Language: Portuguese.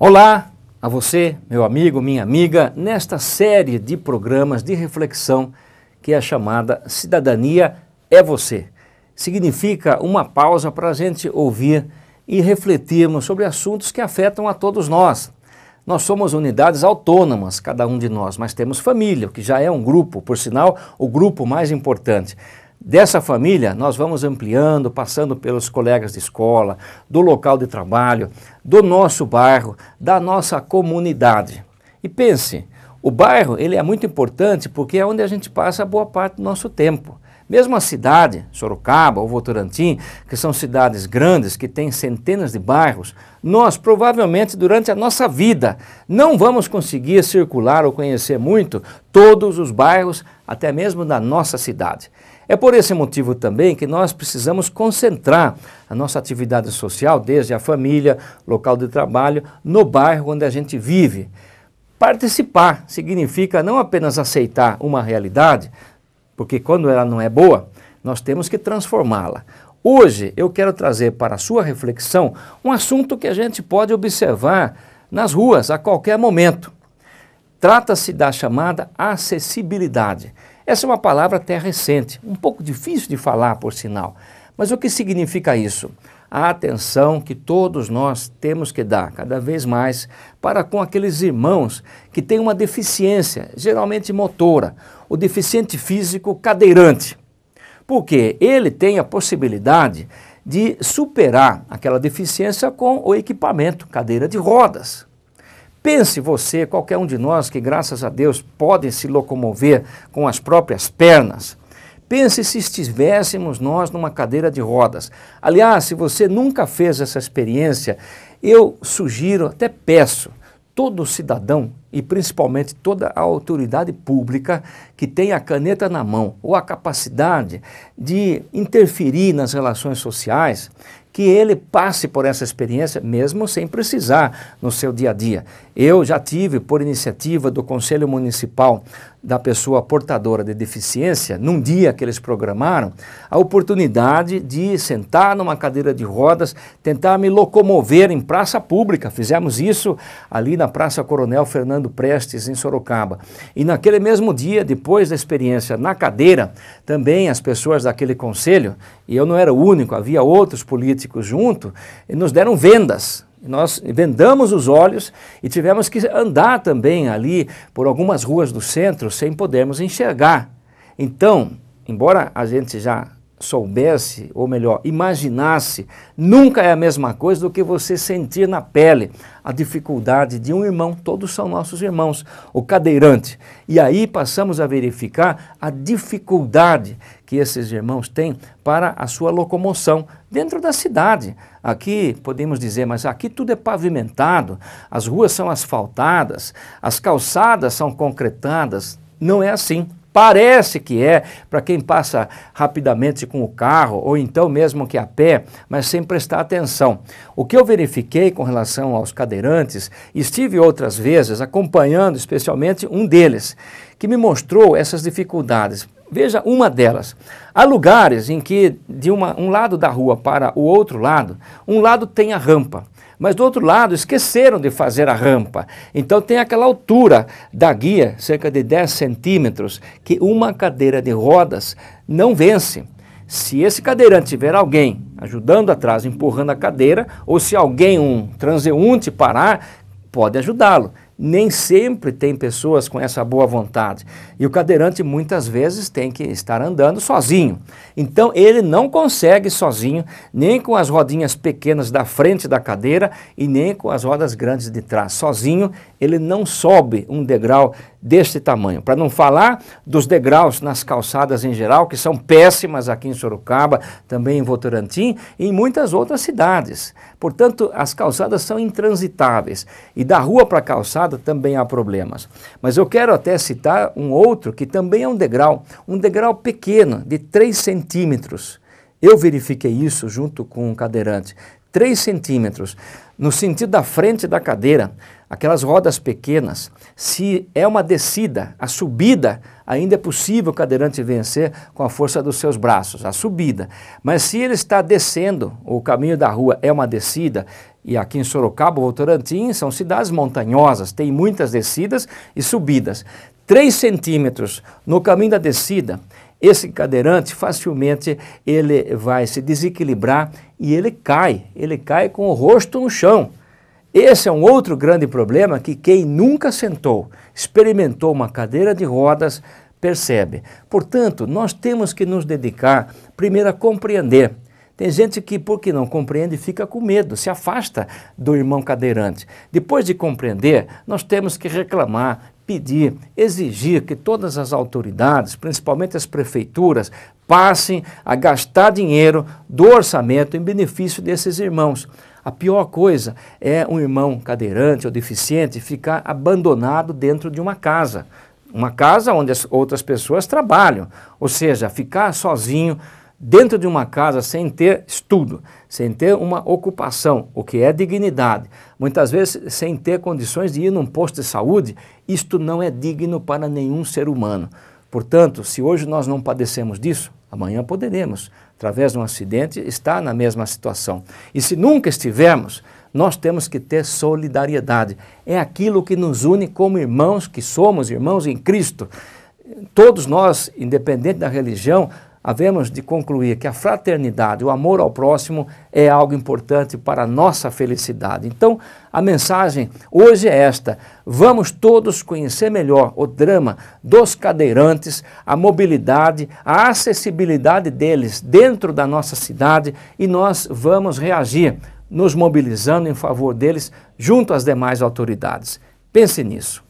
Olá a você, meu amigo, minha amiga, nesta série de programas de reflexão que é chamada Cidadania é Você. Significa uma pausa para a gente ouvir e refletirmos sobre assuntos que afetam a todos nós. Nós somos unidades autônomas, cada um de nós, mas temos família, que já é um grupo, por sinal, o grupo mais importante. Dessa família, nós vamos ampliando, passando pelos colegas de escola, do local de trabalho, do nosso bairro, da nossa comunidade. E pense, o bairro ele é muito importante porque é onde a gente passa boa parte do nosso tempo. Mesmo a cidade, Sorocaba ou Votorantim, que são cidades grandes, que têm centenas de bairros, nós provavelmente durante a nossa vida não vamos conseguir circular ou conhecer muito todos os bairros, até mesmo da nossa cidade. É por esse motivo também que nós precisamos concentrar a nossa atividade social, desde a família, local de trabalho, no bairro onde a gente vive. Participar significa não apenas aceitar uma realidade, porque quando ela não é boa, nós temos que transformá-la. Hoje eu quero trazer para a sua reflexão um assunto que a gente pode observar nas ruas a qualquer momento. Trata-se da chamada acessibilidade. Essa é uma palavra até recente, um pouco difícil de falar, por sinal. Mas o que significa isso? a atenção que todos nós temos que dar cada vez mais para com aqueles irmãos que têm uma deficiência, geralmente motora, o deficiente físico cadeirante. Porque ele tem a possibilidade de superar aquela deficiência com o equipamento, cadeira de rodas. Pense você, qualquer um de nós que, graças a Deus, podem se locomover com as próprias pernas Pense se estivéssemos nós numa cadeira de rodas. Aliás, se você nunca fez essa experiência, eu sugiro, até peço, todo cidadão e principalmente toda a autoridade pública que tem a caneta na mão ou a capacidade de interferir nas relações sociais, que ele passe por essa experiência, mesmo sem precisar, no seu dia a dia. Eu já tive, por iniciativa do Conselho Municipal da pessoa portadora de deficiência, num dia que eles programaram, a oportunidade de sentar numa cadeira de rodas, tentar me locomover em praça pública. Fizemos isso ali na Praça Coronel Fernando Prestes, em Sorocaba. E naquele mesmo dia, depois da experiência na cadeira, também as pessoas daquele conselho, e eu não era o único, havia outros políticos junto, nos deram vendas nós vendamos os olhos e tivemos que andar também ali por algumas ruas do centro sem podermos enxergar. Então, embora a gente já soubesse, ou melhor, imaginasse, nunca é a mesma coisa do que você sentir na pele a dificuldade de um irmão, todos são nossos irmãos, o cadeirante. E aí passamos a verificar a dificuldade que esses irmãos têm para a sua locomoção dentro da cidade. Aqui podemos dizer, mas aqui tudo é pavimentado, as ruas são asfaltadas, as calçadas são concretadas. Não é assim. Parece que é para quem passa rapidamente com o carro ou então mesmo que a pé, mas sem prestar atenção. O que eu verifiquei com relação aos cadeirantes, estive outras vezes acompanhando especialmente um deles, que me mostrou essas dificuldades. Veja uma delas. Há lugares em que, de uma, um lado da rua para o outro lado, um lado tem a rampa, mas do outro lado esqueceram de fazer a rampa. Então tem aquela altura da guia, cerca de 10 centímetros, que uma cadeira de rodas não vence. Se esse cadeirante tiver alguém ajudando atrás, empurrando a cadeira, ou se alguém, um transeunte, parar, pode ajudá-lo nem sempre tem pessoas com essa boa vontade. E o cadeirante muitas vezes tem que estar andando sozinho. Então ele não consegue sozinho, nem com as rodinhas pequenas da frente da cadeira e nem com as rodas grandes de trás. Sozinho ele não sobe um degrau deste tamanho. Para não falar dos degraus nas calçadas em geral, que são péssimas aqui em Sorocaba, também em Votorantim e em muitas outras cidades. Portanto, as calçadas são intransitáveis. E da rua para a calçada, também há problemas. Mas eu quero até citar um outro que também é um degrau, um degrau pequeno, de 3 centímetros. Eu verifiquei isso junto com um cadeirante. 3 centímetros, no sentido da frente da cadeira, aquelas rodas pequenas, se é uma descida, a subida, ainda é possível o cadeirante vencer com a força dos seus braços, a subida. Mas se ele está descendo, o caminho da rua é uma descida, e aqui em Sorocaba, Votorantim, são cidades montanhosas, tem muitas descidas e subidas. 3 centímetros no caminho da descida, esse cadeirante facilmente ele vai se desequilibrar e ele cai, ele cai com o rosto no chão. Esse é um outro grande problema que quem nunca sentou, experimentou uma cadeira de rodas, percebe. Portanto, nós temos que nos dedicar primeiro a compreender. Tem gente que, porque não compreende, fica com medo, se afasta do irmão cadeirante. Depois de compreender, nós temos que reclamar, pedir, exigir que todas as autoridades, principalmente as prefeituras, passem a gastar dinheiro do orçamento em benefício desses irmãos. A pior coisa é um irmão cadeirante ou deficiente ficar abandonado dentro de uma casa. Uma casa onde outras pessoas trabalham, ou seja, ficar sozinho dentro de uma casa sem ter estudo, sem ter uma ocupação, o que é dignidade, muitas vezes sem ter condições de ir num posto de saúde, isto não é digno para nenhum ser humano. Portanto, se hoje nós não padecemos disso, amanhã poderemos, através de um acidente, estar na mesma situação. E se nunca estivermos, nós temos que ter solidariedade. É aquilo que nos une como irmãos, que somos irmãos em Cristo. Todos nós, independente da religião, havemos de concluir que a fraternidade, o amor ao próximo, é algo importante para a nossa felicidade. Então, a mensagem hoje é esta: vamos todos conhecer melhor o drama dos cadeirantes, a mobilidade, a acessibilidade deles dentro da nossa cidade e nós vamos reagir, nos mobilizando em favor deles junto às demais autoridades. Pense nisso.